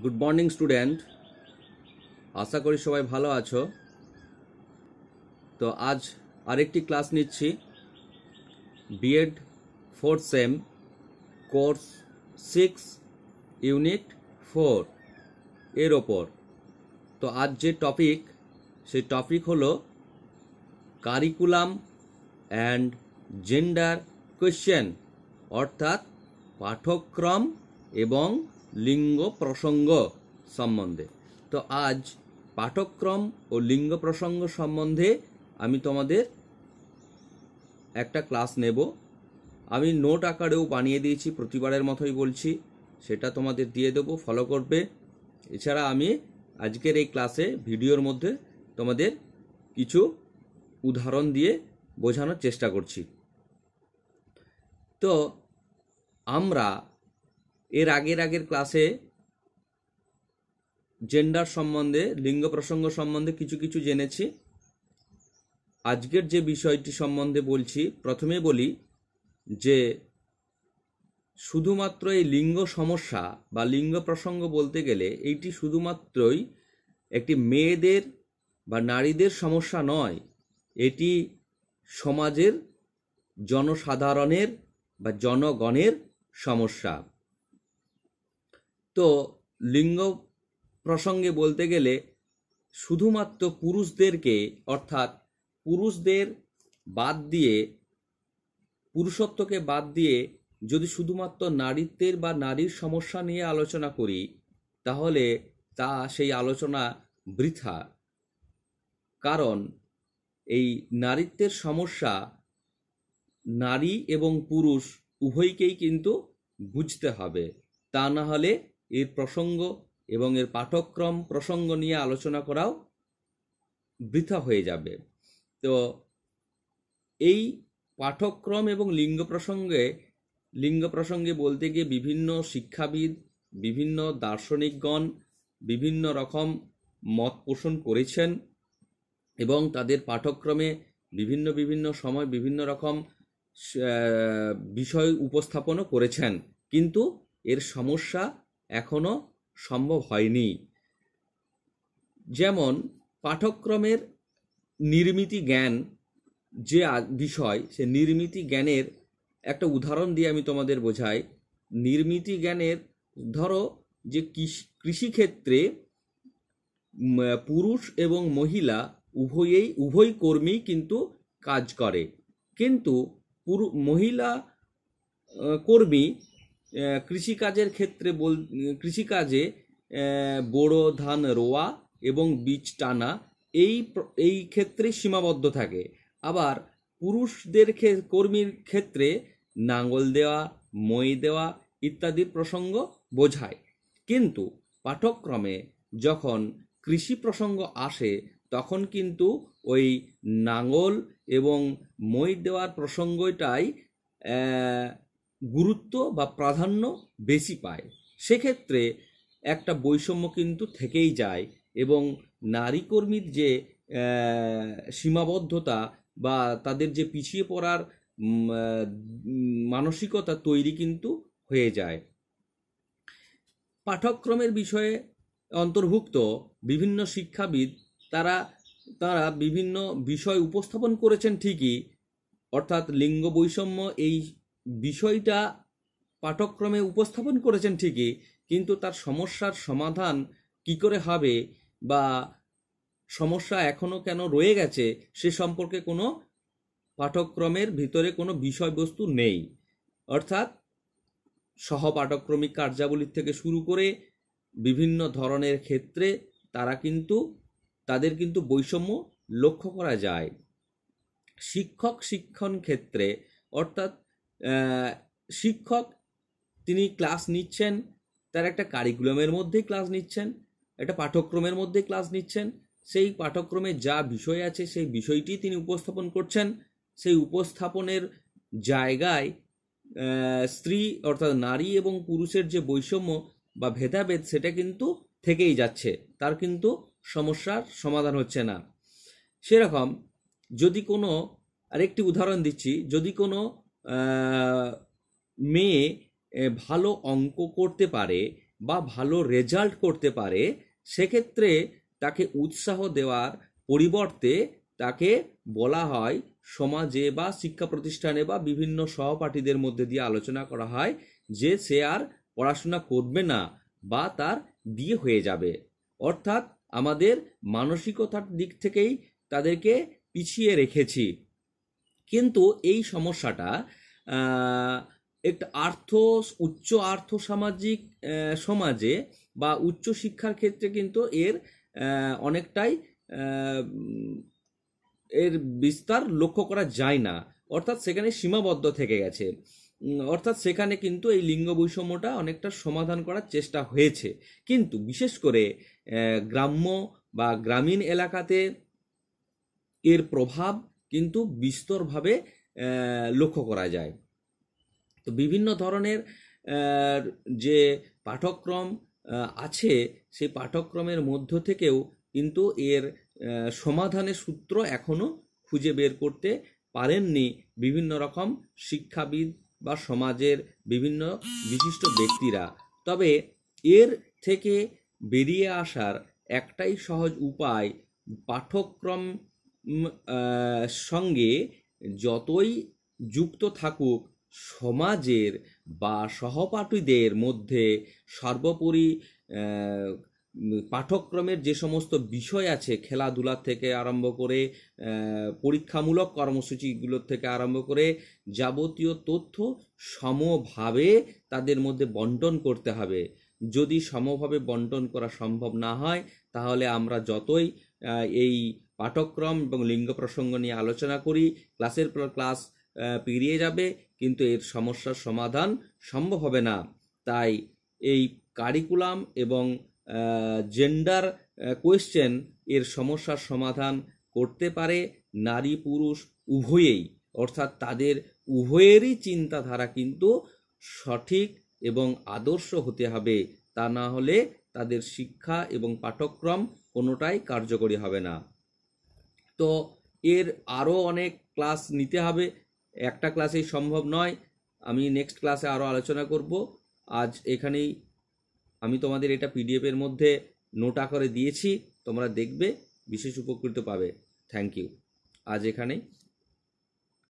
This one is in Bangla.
গুড মর্নিং স্টুডেন্ট আশা করি সবাই ভালো আছো তো আজ আরেকটি ক্লাস নিচ্ছি BEd fourth sem course six unit four এর ওপর তো আজ যে টপিক সেই টপিক হলো কারিকুলাম অ্যান্ড জেন্ডার কোয়েশ্চেন অর্থাৎ পাঠ্যক্রম এবং লিঙ্গ প্রসঙ্গ সম্বন্ধে তো আজ পাঠক্রম ও লিঙ্গ প্রসঙ্গ সম্বন্ধে আমি তোমাদের একটা ক্লাস নেব আমি নোট আকারেও বানিয়ে দিয়েছি প্রতিবারের মতোই বলছি সেটা তোমাদের দিয়ে দেবো ফলো করবে এছাড়া আমি আজকের এই ক্লাসে ভিডিওর মধ্যে তোমাদের কিছু উদাহরণ দিয়ে বোঝানোর চেষ্টা করছি তো আমরা এর আগের আগের ক্লাসে জেন্ডার সম্বন্ধে লিঙ্গ প্রসঙ্গ সম্বন্ধে কিছু কিছু জেনেছি আজকের যে বিষয়টি সম্বন্ধে বলছি প্রথমে বলি যে শুধুমাত্র এই লিঙ্গ সমস্যা বা লিঙ্গ প্রসঙ্গ বলতে গেলে এইটি শুধুমাত্রই একটি মেয়েদের বা নারীদের সমস্যা নয় এটি সমাজের জনসাধারণের বা জনগণের সমস্যা তো লিঙ্গ প্রসঙ্গে বলতে গেলে শুধুমাত্র পুরুষদেরকে অর্থাৎ পুরুষদের বাদ দিয়ে পুরুষত্বকে বাদ দিয়ে যদি শুধুমাত্র নারীত্বের বা নারীর সমস্যা নিয়ে আলোচনা করি তাহলে তা সেই আলোচনা বৃথা কারণ এই নারীত্বের সমস্যা নারী এবং পুরুষ উভয়কেই কিন্তু বুঝতে হবে তা না হলে এর প্রসঙ্গ এবং এর পাঠক্রম প্রসঙ্গ নিয়ে আলোচনা করাও বৃথা হয়ে যাবে তো এই পাঠক্রম এবং লিঙ্গ প্রসঙ্গে লিঙ্গ প্রসঙ্গে বলতে গিয়ে বিভিন্ন শিক্ষাবিদ বিভিন্ন দার্শনিকগণ বিভিন্ন রকম মত পোষণ করেছেন এবং তাদের পাঠক্রমে বিভিন্ন বিভিন্ন সময় বিভিন্ন রকম বিষয় উপস্থাপনও করেছেন কিন্তু এর সমস্যা এখনও সম্ভব হয়নি যেমন পাঠক্রমের নির্মিতি জ্ঞান যে বিষয় সে নির্মিতি জ্ঞানের একটা উদাহরণ দিয়ে আমি তোমাদের বোঝাই নির্মিতি জ্ঞানের ধরো যে কৃষি কৃষিক্ষেত্রে পুরুষ এবং মহিলা উভয়েই উভয় কর্মী কিন্তু কাজ করে কিন্তু পুরু মহিলা কর্মী কৃষিকাজের ক্ষেত্রে বল কৃষিকাজে বোরো ধান রোয়া এবং বীজ টানা এই এই ক্ষেত্রে সীমাবদ্ধ থাকে আবার পুরুষদের কর্মীর ক্ষেত্রে নাঙ্গল দেওয়া মই দেওয়া ইত্যাদির প্রসঙ্গ বোঝায় কিন্তু পাঠক্রমে যখন কৃষি প্রসঙ্গ আসে তখন কিন্তু ওই নাঙ্গল এবং মই দেওয়ার প্রসঙ্গটাই গুরুত্ব বা প্রাধান্য বেশি পায় সেক্ষেত্রে একটা বৈষম্য কিন্তু থেকেই যায় এবং নারী কর্মীর যে সীমাবদ্ধতা বা তাদের যে পিছিয়ে পড়ার মানসিকতা তৈরি কিন্তু হয়ে যায় পাঠ্যক্রমের বিষয়ে অন্তর্ভুক্ত বিভিন্ন শিক্ষাবিদ তারা তারা বিভিন্ন বিষয় উপস্থাপন করেছেন ঠিকই অর্থাৎ লিঙ্গ বৈষম্য এই বিষয়টা পাঠক্রমে উপস্থাপন করেছেন ঠিকই কিন্তু তার সমস্যার সমাধান কি করে হবে বা সমস্যা এখনও কেন রয়ে গেছে সে সম্পর্কে কোনো পাঠক্রমের ভিতরে কোনো বিষয়বস্তু নেই অর্থাৎ সহপাঠক্রমিক কার্যাবলীর থেকে শুরু করে বিভিন্ন ধরনের ক্ষেত্রে তারা কিন্তু তাদের কিন্তু বৈষম্য লক্ষ্য করা যায় শিক্ষক শিক্ষণ ক্ষেত্রে অর্থাৎ শিক্ষক তিনি ক্লাস নিচ্ছেন তার একটা কারিকুলামের মধ্যেই ক্লাস নিচ্ছেন একটা পাঠ্যক্রমের মধ্যে ক্লাস নিচ্ছেন সেই পাঠ্যক্রমে যা বিষয় আছে সেই বিষয়টি তিনি উপস্থাপন করছেন সেই উপস্থাপনের জায়গায় স্ত্রী অর্থাৎ নারী এবং পুরুষের যে বৈষম্য বা ভেদাভেদ সেটা কিন্তু থেকেই যাচ্ছে তার কিন্তু সমস্যার সমাধান হচ্ছে না সেরকম যদি কোনো আরেকটি উদাহরণ দিচ্ছি যদি কোনো মেয়ে ভালো অঙ্ক করতে পারে বা ভালো রেজাল্ট করতে পারে সেক্ষেত্রে তাকে উৎসাহ দেওয়ার পরিবর্তে তাকে বলা হয় সমাজে বা শিক্ষা প্রতিষ্ঠানে বা বিভিন্ন সহপাঠীদের মধ্যে দিয়ে আলোচনা করা হয় যে সে আর পড়াশোনা করবে না বা তার বিয়ে হয়ে যাবে অর্থাৎ আমাদের মানসিকতার দিক থেকেই তাদেরকে পিছিয়ে রেখেছি কিন্তু এই সমস্যাটা একটা আর্থ উচ্চ আর্থসামাজিক সমাজে বা উচ্চ শিক্ষার ক্ষেত্রে কিন্তু এর অনেকটাই এর বিস্তার লক্ষ্য করা যায় না অর্থাৎ সেখানে সীমাবদ্ধ থেকে গেছে অর্থাৎ সেখানে কিন্তু এই লিঙ্গ বৈষম্যটা অনেকটা সমাধান করার চেষ্টা হয়েছে কিন্তু বিশেষ করে গ্রাম্য বা গ্রামীণ এলাকাতে এর প্রভাব কিন্তু বিস্তরভাবে লক্ষ্য করা যায় তো বিভিন্ন ধরনের যে পাঠক্রম আছে সেই পাঠক্রমের মধ্য থেকেও কিন্তু এর সমাধানের সূত্র এখনও খুঁজে বের করতে পারেননি বিভিন্ন রকম শিক্ষাবিদ বা সমাজের বিভিন্ন বিশিষ্ট ব্যক্তিরা তবে এর থেকে বেরিয়ে আসার একটাই সহজ উপায় পাঠক্রম সঙ্গে যতই যুক্ত থাকুক সমাজের বা সহপাঠীদের মধ্যে সর্বোপরি পাঠ্যক্রমের যে সমস্ত বিষয় আছে খেলাধুলার থেকে আরম্ভ করে পরীক্ষামূলক কর্মসূচিগুলোর থেকে আরম্ভ করে যাবতীয় তথ্য সমভাবে তাদের মধ্যে বন্টন করতে হবে যদি সমভাবে বন্টন করা সম্ভব না হয় তাহলে আমরা যতই এই পাঠক্রম এবং লিঙ্গ প্রসঙ্গ নিয়ে আলোচনা করি ক্লাসের পর ক্লাস পেরিয়ে যাবে কিন্তু এর সমস্যার সমাধান সম্ভব হবে না তাই এই কারিকুলাম এবং জেন্ডার কোয়েশ্চেন এর সমস্যার সমাধান করতে পারে নারী পুরুষ উভয়েই অর্থাৎ তাদের উভয়েরই চিন্তাধারা কিন্তু সঠিক এবং আদর্শ হতে হবে তা না হলে তাদের শিক্ষা এবং পাঠক্রম কোনোটাই কার্যকরী হবে না তো এর আরও অনেক ক্লাস নিতে হবে একটা ক্লাসেই সম্ভব নয় আমি নেক্সট ক্লাসে আরও আলোচনা করব আজ এখানেই আমি তোমাদের এটা পিডিএফের মধ্যে নোট আকারে দিয়েছি তোমরা দেখবে বিশেষ উপকৃত পাবে থ্যাংক ইউ আজ এখানেই